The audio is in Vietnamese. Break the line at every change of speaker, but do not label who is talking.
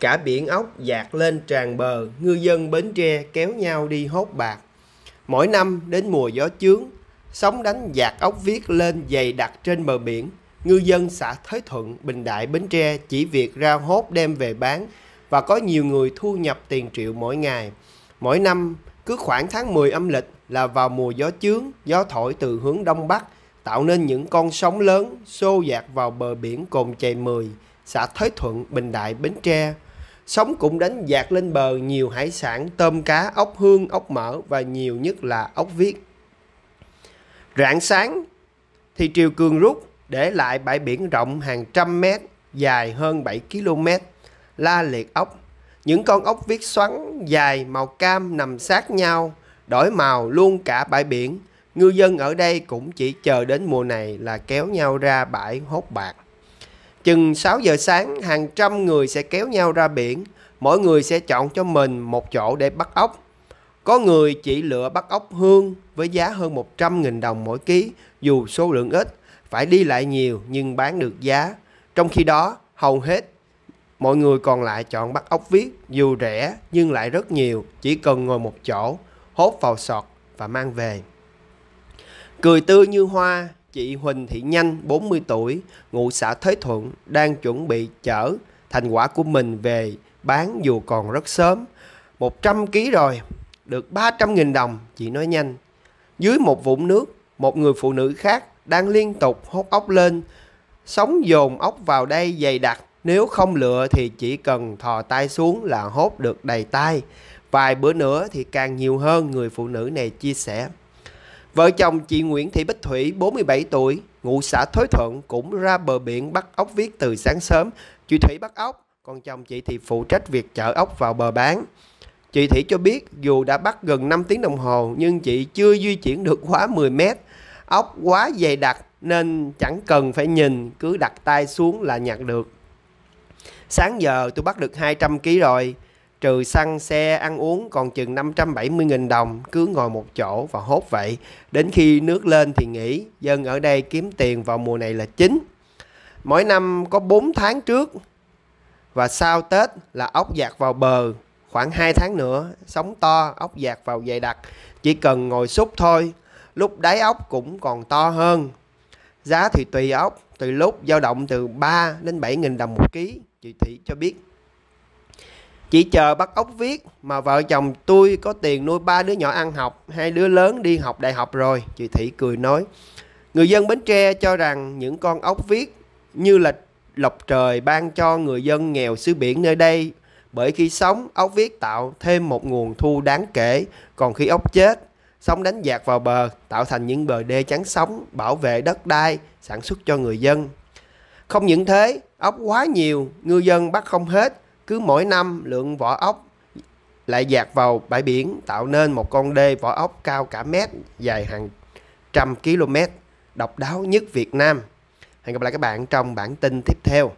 Cả biển ốc dạt lên tràn bờ, ngư dân Bến Tre kéo nhau đi hốt bạc. Mỗi năm đến mùa gió chướng, sóng đánh dạt ốc viết lên dày đặc trên bờ biển. Ngư dân xã Thới Thuận, Bình Đại, Bến Tre chỉ việc ra hốt đem về bán và có nhiều người thu nhập tiền triệu mỗi ngày. Mỗi năm, cứ khoảng tháng 10 âm lịch là vào mùa gió chướng, gió thổi từ hướng Đông Bắc, tạo nên những con sóng lớn xô dạt vào bờ biển Cồn Chày 10 xã Thới Thuận, Bình Đại, Bến Tre Sóng cũng đánh dạt lên bờ nhiều hải sản, tôm cá, ốc hương, ốc mỡ và nhiều nhất là ốc viết. Rạng sáng thì triều cường rút để lại bãi biển rộng hàng trăm mét, dài hơn 7 km, la liệt ốc. Những con ốc viết xoắn dài màu cam nằm sát nhau, đổi màu luôn cả bãi biển. Ngư dân ở đây cũng chỉ chờ đến mùa này là kéo nhau ra bãi hốt bạc. Chừng 6 giờ sáng, hàng trăm người sẽ kéo nhau ra biển. Mỗi người sẽ chọn cho mình một chỗ để bắt ốc. Có người chỉ lựa bắt ốc hương với giá hơn 100.000 đồng mỗi ký, dù số lượng ít, phải đi lại nhiều nhưng bán được giá. Trong khi đó, hầu hết mọi người còn lại chọn bắt ốc viết dù rẻ nhưng lại rất nhiều, chỉ cần ngồi một chỗ, hốt vào sọt và mang về. Cười tươi như hoa, Chị Huỳnh Thị Nhanh, 40 tuổi, ngụ xã Thới Thuận, đang chuẩn bị chở thành quả của mình về bán dù còn rất sớm. 100 kg rồi, được 300.000 đồng, chị nói nhanh. Dưới một vũng nước, một người phụ nữ khác đang liên tục hốt ốc lên. sống dồn ốc vào đây dày đặc, nếu không lựa thì chỉ cần thò tay xuống là hốt được đầy tay. Vài bữa nữa thì càng nhiều hơn, người phụ nữ này chia sẻ. Vợ chồng chị Nguyễn Thị Bích Thủy, 47 tuổi, ngụ xã Thới Thuận cũng ra bờ biển bắt ốc viết từ sáng sớm. Chị Thủy bắt ốc, còn chồng chị thì phụ trách việc chở ốc vào bờ bán. Chị Thủy cho biết dù đã bắt gần 5 tiếng đồng hồ nhưng chị chưa di chuyển được quá 10 mét. Ốc quá dày đặc nên chẳng cần phải nhìn, cứ đặt tay xuống là nhặt được. Sáng giờ tôi bắt được 200 kg rồi, trừ xăng xe ăn uống còn chừng 570.000 đồng cứ ngồi một chỗ và hốt vậy đến khi nước lên thì nghỉ dân ở đây kiếm tiền vào mùa này là chính mỗi năm có 4 tháng trước và sau Tết là ốc dạt vào bờ khoảng 2 tháng nữa sóng to ốc dạt vào dày đặc chỉ cần ngồi xúc thôi lúc đáy ốc cũng còn to hơn giá thì tùy ốc tùy lúc dao động từ 3 đến 7 nghìn đồng một ký chị Thị cho biết chỉ chờ bắt ốc viết mà vợ chồng tôi có tiền nuôi ba đứa nhỏ ăn học, hai đứa lớn đi học đại học rồi, chị Thị cười nói. Người dân Bến Tre cho rằng những con ốc viết như là lộc trời ban cho người dân nghèo xứ biển nơi đây bởi khi sống ốc viết tạo thêm một nguồn thu đáng kể còn khi ốc chết sóng đánh dạt vào bờ tạo thành những bờ đê chắn sóng bảo vệ đất đai sản xuất cho người dân không những thế ốc quá nhiều ngư dân bắt không hết cứ mỗi năm lượng vỏ ốc lại dạt vào bãi biển tạo nên một con đê vỏ ốc cao cả mét, dài hàng trăm km, độc đáo nhất Việt Nam. Hẹn gặp lại các bạn trong bản tin tiếp theo.